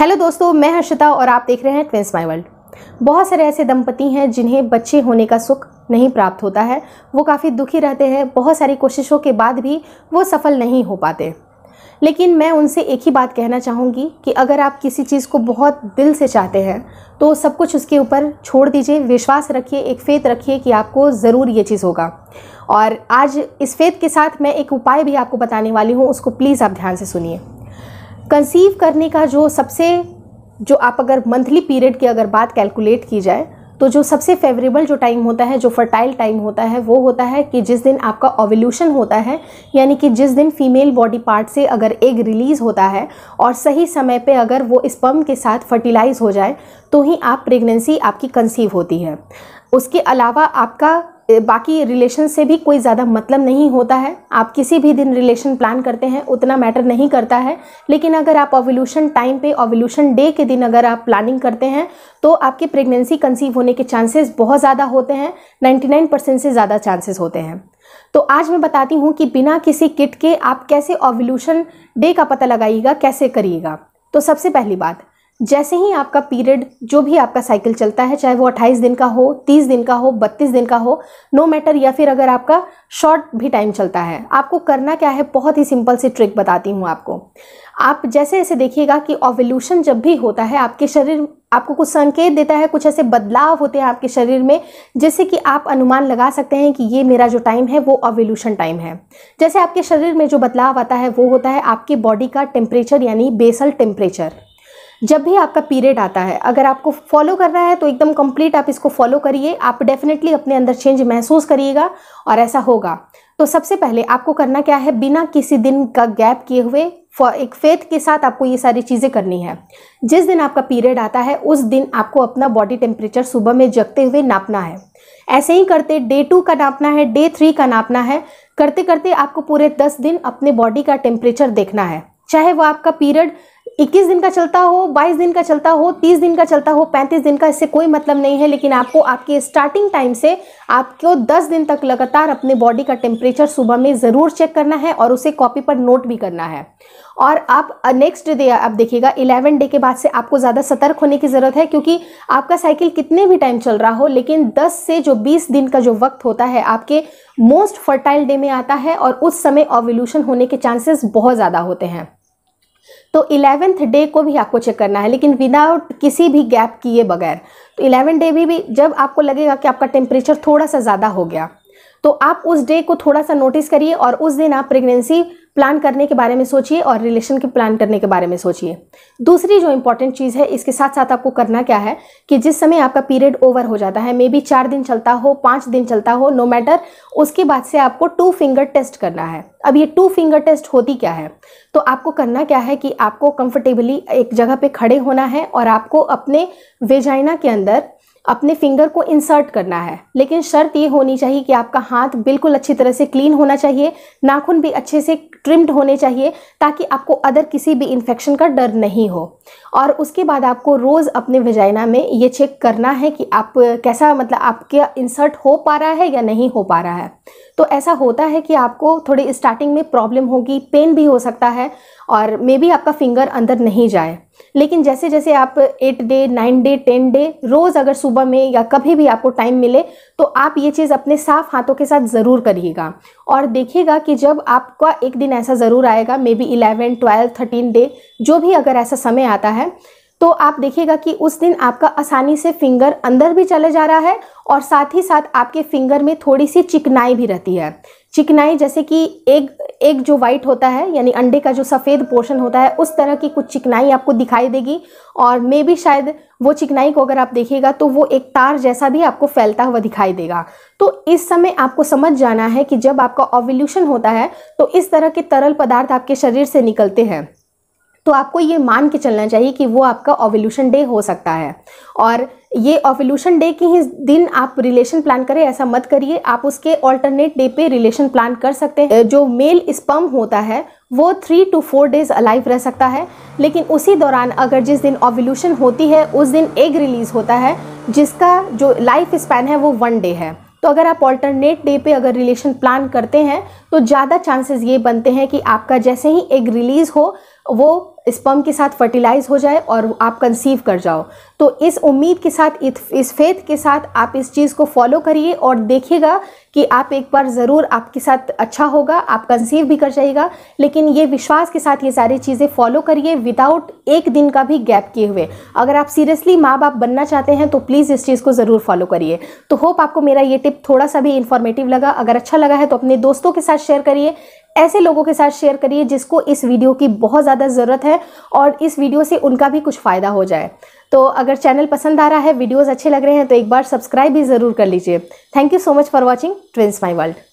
hello दोस्तों मैं हर्षिता और आप देख रहे हैं ट्विंस माई वर्ल्ड बहुत सारे ऐसे दंपति हैं जिन्हें बच्चे होने का सुख नहीं प्राप्त होता है वो काफ़ी दुखी रहते हैं बहुत सारी कोशिशों के बाद भी वो सफल नहीं हो पाते लेकिन मैं उनसे एक ही बात कहना चाहूँगी कि अगर आप किसी चीज़ को बहुत दिल से चाहते हैं तो सब कुछ उसके ऊपर छोड़ दीजिए विश्वास रखिए एक फेत रखिए कि आपको ज़रूर ये चीज़ होगा और आज इस फेत के साथ मैं एक उपाय भी आपको बताने वाली हूँ उसको प्लीज़ आप ध्यान से सुनिए कंसीव करने का जो सबसे जो आप अगर मंथली पीरियड की अगर बात कैलकुलेट की जाए तो जो सबसे फेवरेबल जो टाइम होता है जो फर्टाइल टाइम होता है वो होता है कि जिस दिन आपका ओवल्यूशन होता है यानी कि जिस दिन फीमेल बॉडी पार्ट से अगर एग रिलीज़ होता है और सही समय पे अगर वो स्पर्म के साथ फर्टिलाइज़ हो जाए तो ही आप प्रेगनेंसी आपकी कंसीव होती है उसके अलावा आपका बाकी रिलेशन से भी कोई ज़्यादा मतलब नहीं होता है आप किसी भी दिन रिलेशन प्लान करते हैं उतना मैटर नहीं करता है लेकिन अगर आप ओवल्यूशन टाइम पे ओवल्यूशन डे के दिन अगर आप प्लानिंग करते हैं तो आपकी प्रेगनेंसी कंसीव होने के चांसेस बहुत ज़्यादा होते हैं नाइन्टी परसेंट से ज़्यादा चांसेस होते हैं तो आज मैं बताती हूँ कि बिना किसी किट के आप कैसे ओवल्यूशन डे का पता लगाइएगा कैसे करिएगा तो सबसे पहली बात जैसे ही आपका पीरियड जो भी आपका साइकिल चलता है चाहे वो 28 दिन का हो 30 दिन का हो 32 दिन का हो नो no मैटर या फिर अगर आपका शॉर्ट भी टाइम चलता है आपको करना क्या है बहुत ही सिंपल सी ट्रिक बताती हूँ आपको आप जैसे जैसे देखिएगा कि ओवल्यूशन जब भी होता है आपके शरीर आपको कुछ संकेत देता है कुछ ऐसे बदलाव होते हैं आपके शरीर में जिससे कि आप अनुमान लगा सकते हैं कि ये मेरा जो टाइम है वो ओवल्यूशन टाइम है जैसे आपके शरीर में जो बदलाव आता है वो होता है आपकी बॉडी का टेम्परेचर यानी बेसल टेम्परेचर जब भी आपका पीरियड आता है अगर आपको फॉलो करना है तो एकदम कंप्लीट आप इसको फॉलो करिए आप डेफिनेटली अपने अंदर चेंज महसूस करिएगा और ऐसा होगा तो सबसे पहले आपको करना क्या है बिना किसी दिन का गैप किए हुए एक फेथ के साथ आपको ये सारी चीज़ें करनी है जिस दिन आपका पीरियड आता है उस दिन आपको अपना बॉडी टेम्परेचर सुबह में जगते हुए नापना है ऐसे ही करते डे टू का नापना है डे थ्री का नापना है करते करते आपको पूरे दस दिन अपने बॉडी का टेम्परेचर देखना है चाहे वो आपका पीरियड 21 दिन का चलता हो 22 दिन का चलता हो 30 दिन का चलता हो 35 दिन का इससे कोई मतलब नहीं है लेकिन आपको आपके स्टार्टिंग टाइम से आपको 10 दिन तक लगातार अपने बॉडी का टेम्परेचर सुबह में ज़रूर चेक करना है और उसे कॉपी पर नोट भी करना है और आप नेक्स्ट uh, डे आप देखिएगा इलेवन डे के बाद से आपको ज़्यादा सतर्क होने की ज़रूरत है क्योंकि आपका साइकिल कितने भी टाइम चल रहा हो लेकिन दस से जो बीस दिन का जो वक्त होता है आपके मोस्ट फर्टाइल डे में आता है और उस समय ओवल्यूशन होने के चांसेस बहुत ज़्यादा होते हैं तो इलेवेंथ डे को भी आपको चेक करना है लेकिन विदाउट किसी भी गैप किए बगैर तो इलेवेंथ डे भी, भी जब आपको लगेगा कि आपका टेम्परेचर थोड़ा सा ज़्यादा हो गया तो आप उस डे को थोड़ा सा नोटिस करिए और उस दिन आप प्रेगनेंसी प्लान करने के बारे में सोचिए और रिलेशन के प्लान करने के बारे में सोचिए दूसरी जो इंपॉर्टेंट चीज़ है इसके साथ साथ आपको करना क्या है कि जिस समय आपका पीरियड ओवर हो जाता है मे बी चार दिन चलता हो पाँच दिन चलता हो नो मैटर उसके बाद से आपको टू फिंगर टेस्ट करना है अब ये टू फिंगर टेस्ट होती क्या है तो आपको करना क्या है कि आपको कंफर्टेबली एक जगह पे खड़े होना है और आपको अपने वेजाइना के अंदर अपने फिंगर को इंसर्ट करना है लेकिन शर्त ये होनी चाहिए कि आपका हाथ बिल्कुल अच्छी तरह से क्लीन होना चाहिए नाखून भी अच्छे से ट्रिम्ड होने चाहिए ताकि आपको अदर किसी भी इन्फेक्शन का डर नहीं हो और उसके बाद आपको रोज़ अपने वजाइना में ये चेक करना है कि आप कैसा मतलब आपके इंसर्ट हो पा रहा है या नहीं हो पा रहा है तो ऐसा होता है कि आपको थोड़ी स्टार्टिंग में प्रॉब्लम होगी पेन भी हो सकता है और मे बी आपका फिंगर अंदर नहीं जाए लेकिन जैसे जैसे आप eight day nine day ten day रोज़ अगर सुबह में या कभी भी आपको टाइम मिले तो आप ये चीज़ अपने साफ हाथों के साथ ज़रूर करिएगा और देखिएगा कि जब आपका एक दिन ऐसा ज़रूर आएगा maybe eleven twelve thirteen day जो भी अगर ऐसा समय आता है तो आप देखिएगा कि उस दिन आपका आसानी से फिंगर अंदर भी चले जा रहा है और साथ ही साथ आपके फिंगर में थोड़ी सी चिकनाई भी रहती है चिकनाई जैसे कि एक एक जो वाइट होता है यानी अंडे का जो सफ़ेद पोर्शन होता है उस तरह की कुछ चिकनाई आपको दिखाई देगी और मे भी शायद वो चिकनाई को अगर आप देखिएगा तो वो एक तार जैसा भी आपको फैलता हुआ दिखाई देगा तो इस समय आपको समझ जाना है कि जब आपका ओवल्यूशन होता है तो इस तरह के तरल पदार्थ आपके शरीर से निकलते हैं तो आपको ये मान के चलना चाहिए कि वो आपका ओवल्यूशन डे हो सकता है और ये ओवल्यूशन डे के ही दिन आप रिलेशन प्लान करें ऐसा मत करिए आप उसके ऑल्टरनेट डे पे रिलेशन प्लान कर सकते हैं जो मेल स्पम होता है वो three two four days alive रह सकता है लेकिन उसी दौरान अगर जिस दिन ओवल्यूशन होती है उस दिन एग रिलीज़ होता है जिसका जो लाइफ स्पैन है वो वन डे है तो अगर आप ऑल्टरनेट डे पे अगर रिलेशन प्लान करते हैं तो ज़्यादा चांसेस ये बनते हैं कि आपका जैसे ही एग रिलीज़ हो वो स्पर्म के साथ फर्टिलाइज हो जाए और आप कंसीव कर जाओ तो इस उम्मीद के साथ इस फेथ के साथ आप इस चीज़ को फॉलो करिए और देखिएगा कि आप एक बार ज़रूर आपके साथ अच्छा होगा आप कंसीव भी कर जाइएगा लेकिन ये विश्वास के साथ ये सारी चीज़ें फॉलो करिए विदाउट एक दिन का भी गैप किए हुए अगर आप सीरियसली माँ बाप बनना चाहते हैं तो प्लीज़ इस चीज़ को ज़रूर फॉलो करिए तो होप आपको मेरा ये टिप थोड़ा सा भी इन्फॉर्मेटिव लगा अगर अच्छा लगा है तो अपने दोस्तों के साथ शेयर करिए ऐसे लोगों के साथ शेयर करिए जिसको इस वीडियो की बहुत ज़्यादा ज़रूरत है और इस वीडियो से उनका भी कुछ फ़ायदा हो जाए तो अगर चैनल पसंद आ रहा है वीडियोज़ अच्छे लग रहे हैं तो एक बार सब्सक्राइब भी ज़रूर कर लीजिए thank you so much for watching twins my world